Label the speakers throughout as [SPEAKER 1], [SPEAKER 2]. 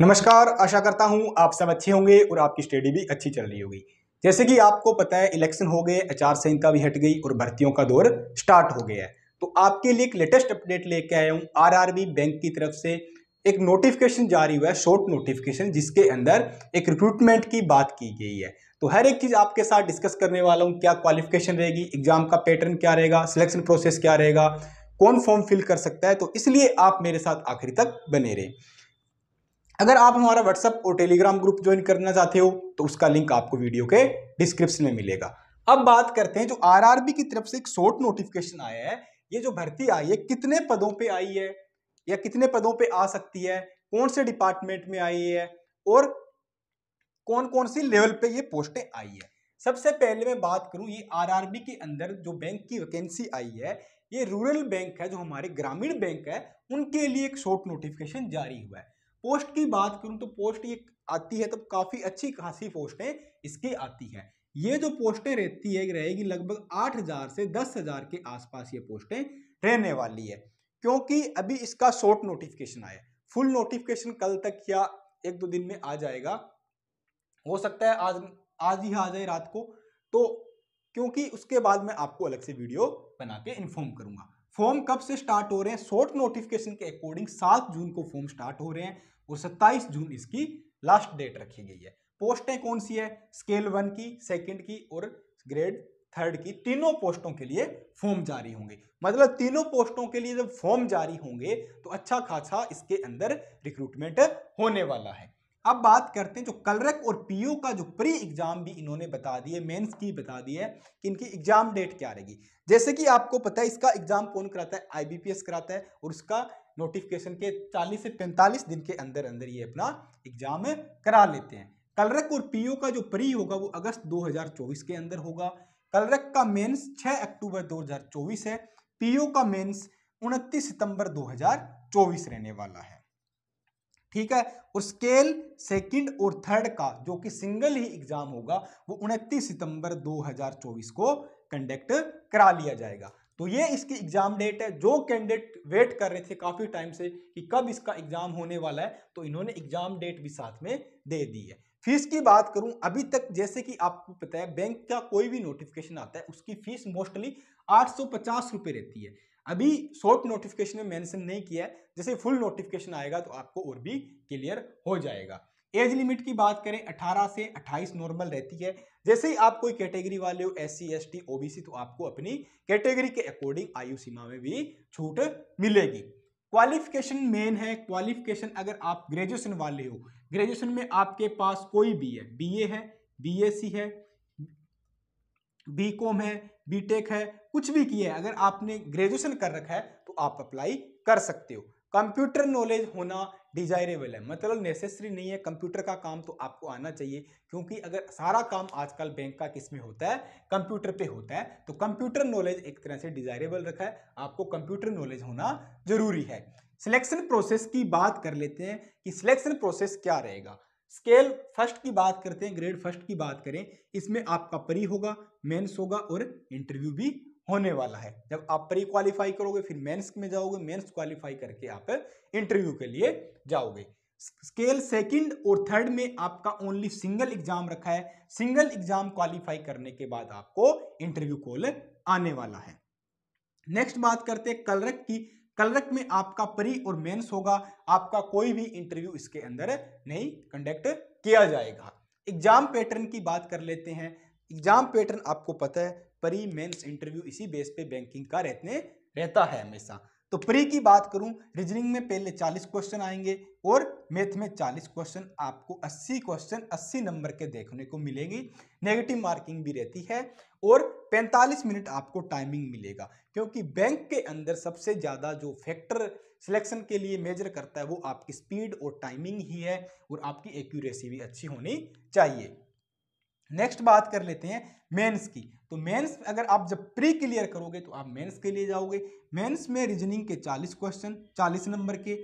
[SPEAKER 1] नमस्कार आशा करता हूं आप सब अच्छे होंगे और आपकी स्टडी भी अच्छी चल रही होगी जैसे कि आपको पता है इलेक्शन हो गए आचार संहिता भी हट गई और भर्तियों का दौर स्टार्ट हो गया है तो आपके लिए एक लेटेस्ट अपडेट लेके आया हूँ आरआरबी बैंक की तरफ से एक नोटिफिकेशन जारी हुआ है शॉर्ट नोटिफिकेशन जिसके अंदर एक रिक्रूटमेंट की बात की गई है तो हर एक चीज़ आपके साथ डिस्कस करने वाला हूँ क्या क्वालिफिकेशन रहेगी एग्जाम का पैटर्न क्या रहेगा सिलेक्शन प्रोसेस क्या रहेगा कौन फॉर्म फिल कर सकता है तो इसलिए आप मेरे साथ आखिरी तक बने रहें अगर आप हमारा व्हाट्सअप और टेलीग्राम ग्रुप ज्वाइन करना चाहते हो तो उसका लिंक आपको वीडियो के डिस्क्रिप्शन में मिलेगा अब बात करते हैं जो आरआरबी की तरफ से एक शॉर्ट नोटिफिकेशन आया है ये जो भर्ती आई है कितने पदों पे आई है या कितने पदों पे आ सकती है कौन से डिपार्टमेंट में आई है और कौन कौन सी लेवल पे ये पोस्टें आई है सबसे पहले मैं बात करूं ये आरआरबी के अंदर जो बैंक की वैकेंसी आई है ये रूरल बैंक है जो हमारे ग्रामीण बैंक है उनके लिए एक शॉर्ट नोटिफिकेशन जारी हुआ है पोस्ट की बात करूं तो पोस्ट ये आती है तो काफ़ी अच्छी खासी पोस्टें इसकी आती है ये जो पोस्टें रहती है रहेगी लगभग आठ हज़ार से दस हज़ार के आसपास ये पोस्टें रहने वाली है क्योंकि अभी इसका शॉर्ट नोटिफिकेशन आया फुल नोटिफिकेशन कल तक या एक दो दिन में आ जाएगा हो सकता है आज आज ही आ जाए रात को तो क्योंकि उसके बाद मैं आपको अलग से वीडियो बना के इन्फॉर्म करूंगा फॉर्म कब से स्टार्ट हो रहे हैं शॉर्ट नोटिफिकेशन के अकॉर्डिंग सात जून को फॉर्म स्टार्ट हो रहे हैं और सत्ताईस जून इसकी लास्ट डेट रखी गई है पोस्टें कौन सी है स्केल वन की सेकेंड की और ग्रेड थर्ड की तीनों पोस्टों के लिए फॉर्म जारी होंगे मतलब तीनों पोस्टों के लिए जब फॉर्म जारी होंगे तो अच्छा खासा इसके अंदर रिक्रूटमेंट होने वाला है अब बात करते हैं जो कलरक और पीओ का जो प्री एग्ज़ाम भी इन्होंने बता दी है मेंस की बता दी है कि इनकी एग्ज़ाम डेट क्या रहेगी जैसे कि आपको पता है इसका एग्ज़ाम कौन कराता है आईबीपीएस कराता है और उसका नोटिफिकेशन के 40 से 45 दिन के अंदर अंदर ये अपना एग्ज़ाम करा लेते हैं कलरक और पीओ का जो प्री होगा वो अगस्त दो के अंदर होगा कलरक का मेन्स छह अक्टूबर दो है पीओ का मेन्स उनतीस सितंबर दो रहने वाला है ठीक है और स्केल सेकंड और थर्ड का जो कि सिंगल ही एग्जाम होगा वो उनतीस सितंबर 2024 को कंडक्ट करा लिया जाएगा तो ये इसकी एग्जाम डेट है जो कैंडिडेट वेट कर रहे थे काफ़ी टाइम से कि कब इसका एग्जाम होने वाला है तो इन्होंने एग्जाम डेट भी साथ में दे दी है फीस की बात करूं अभी तक जैसे कि आपको पता है बैंक का कोई भी नोटिफिकेशन आता है उसकी फीस मोस्टली आठ सौ रहती है अभी शॉर्ट नोटिफिकेशन में मेंशन नहीं किया है जैसे फुल नोटिफिकेशन आएगा तो आपको और भी क्लियर हो जाएगा एज लिमिट की बात करें 18 से 28 नॉर्मल रहती है जैसे ही आप कोई कैटेगरी वाले हो S C S T OBC तो आपको अपनी कैटेगरी के अकॉर्डिंग आयु सीमा में भी छूट मिलेगी क्वालिफिकेशन मेन है क्वालिफिकेशन अगर आप ग्रेजुएशन वाले हो ग्रेजुएशन में आपके पास कोई भी है बीए है बीएससी है बीकॉम है बीटेक है कुछ भी किया है अगर आपने ग्रेजुएशन कर रखा है तो आप अप्लाई कर सकते हो कंप्यूटर नॉलेज होना डिजायरेबल है मतलब नेसेसरी नहीं है कंप्यूटर का काम तो आपको आना चाहिए क्योंकि अगर सारा काम आजकल बैंक का किस में होता है कंप्यूटर पे होता है तो कंप्यूटर नॉलेज एक तरह से डिजायरेबल रखा है आपको कंप्यूटर नॉलेज होना जरूरी है सिलेक्शन प्रोसेस की बात कर लेते हैं कि सिलेक्शन प्रोसेस क्या रहेगा स्केल फर्स्ट की बात करते हैं ग्रेड फर्स्ट की बात करें इसमें आपका परी होगा मेंस होगा और इंटरव्यू भी होने वाला है जब आप प्री क्वालिफाई करोगे फिर मेंस में जाओगे मेंस क्वालिफाई करके आप इंटरव्यू के लिए जाओगे स्केल सेकंड और थर्ड में आपका ओनली सिंगल एग्जाम रखा है सिंगल एग्जाम क्वालिफाई करने के बाद आपको इंटरव्यू कॉल आने वाला है नेक्स्ट बात करते हैं कलरक की कलरक में आपका प्री और मेंस होगा आपका कोई भी इंटरव्यू इसके अंदर नहीं कंडक्ट किया जाएगा एग्जाम पैटर्न की बात कर लेते हैं एग्जाम पैटर्न आपको पता है प्री मेंस इंटरव्यू इसी बेस पे बैंकिंग का रहने रहता है हमेशा तो प्री की बात करूं रीजनिंग में पहले 40 क्वेश्चन आएंगे और मैथ में 40 क्वेश्चन आपको 80 क्वेश्चन 80 नंबर के देखने को मिलेगी नेगेटिव मार्किंग भी रहती है और 45 मिनट आपको टाइमिंग मिलेगा क्योंकि बैंक के अंदर सबसे ज़्यादा जो फैक्टर सिलेक्शन के लिए मेजर करता है वो आपकी स्पीड और टाइमिंग ही है और आपकी एक्यूरेसी भी अच्छी होनी चाहिए नेक्स्ट बात कर लेते हैं मेंस की तो मेंस अगर आप जब प्री क्लियर करोगे तो आप मेंस के लिए जाओगे मेंस में रीजनिंग के 40 क्वेश्चन 40 नंबर के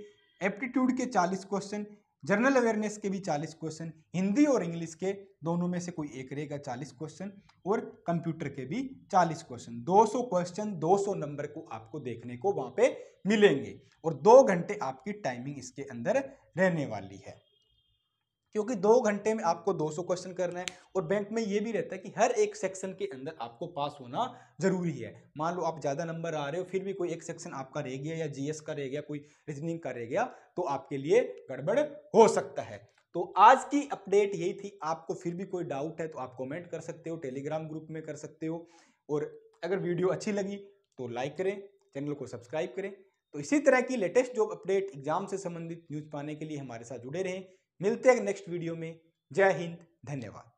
[SPEAKER 1] एप्टीट्यूड के 40 क्वेश्चन जनरल अवेयरनेस के भी 40 क्वेश्चन हिंदी और इंग्लिश के दोनों में से कोई एक रहेगा 40 क्वेश्चन और कंप्यूटर के भी 40 क्वेश्चन 200 क्वेश्चन 200 नंबर को आपको देखने को वहाँ पे मिलेंगे और दो घंटे आपकी टाइमिंग इसके अंदर रहने वाली है क्योंकि दो घंटे में आपको 200 क्वेश्चन करना है और बैंक में ये भी रहता है कि हर एक सेक्शन के अंदर आपको पास होना जरूरी है मान लो आप ज़्यादा नंबर आ रहे हो फिर भी कोई एक सेक्शन आपका रह गया या जीएस का रह गया कोई रीजनिंग का रह गया तो आपके लिए गड़बड़ हो सकता है तो आज की अपडेट यही थी आपको फिर भी कोई डाउट है तो आप कॉमेंट कर सकते हो टेलीग्राम ग्रुप में कर सकते हो और अगर वीडियो अच्छी लगी तो लाइक करें चैनल को सब्सक्राइब करें तो इसी तरह की लेटेस्ट जॉब अपडेट एग्जाम से संबंधित न्यूज़ पाने के लिए हमारे साथ जुड़े रहें मिलते हैं नेक्स्ट वीडियो में जय हिंद धन्यवाद